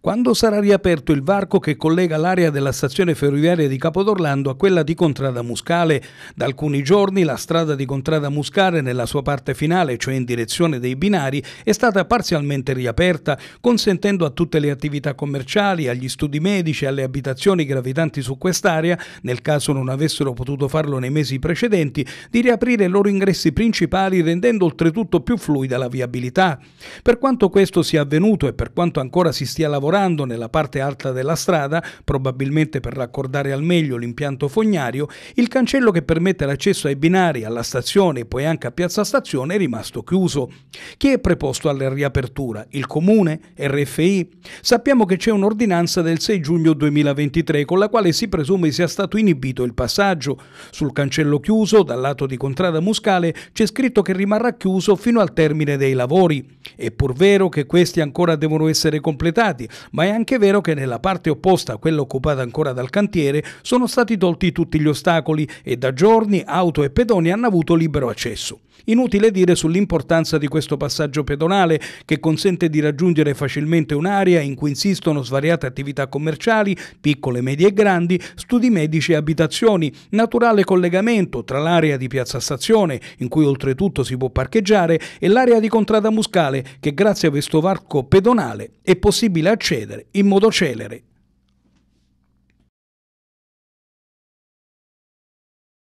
quando sarà riaperto il varco che collega l'area della stazione ferroviaria di Capodorlando a quella di Contrada Muscale. Da alcuni giorni la strada di Contrada Muscale nella sua parte finale, cioè in direzione dei binari, è stata parzialmente riaperta, consentendo a tutte le attività commerciali, agli studi medici, alle abitazioni gravitanti su quest'area, nel caso non avessero potuto farlo nei mesi precedenti, di riaprire i loro ingressi principali rendendo oltretutto più fluida la viabilità. Per quanto questo sia avvenuto e per quanto ancora si stia lavorando lavorando nella parte alta della strada, probabilmente per raccordare al meglio l'impianto fognario, il cancello che permette l'accesso ai binari, alla stazione e poi anche a Piazza Stazione è rimasto chiuso. Chi è preposto alla riapertura? Il Comune? RFI? Sappiamo che c'è un'ordinanza del 6 giugno 2023 con la quale si presume sia stato inibito il passaggio. Sul cancello chiuso, dal lato di Contrada Muscale, c'è scritto che rimarrà chiuso fino al termine dei lavori. È pur vero che questi ancora devono essere completati, ma è anche vero che nella parte opposta a quella occupata ancora dal cantiere sono stati tolti tutti gli ostacoli e da giorni auto e pedoni hanno avuto libero accesso. Inutile dire sull'importanza di questo passaggio pedonale che consente di raggiungere facilmente un'area in cui insistono svariate attività commerciali, piccole, medie e grandi, studi medici e abitazioni, naturale collegamento tra l'area di Piazza Stazione, in cui oltretutto si può parcheggiare, e l'area di Contrada Muscale, che grazie a questo varco pedonale è possibile accedere procedere in modo celere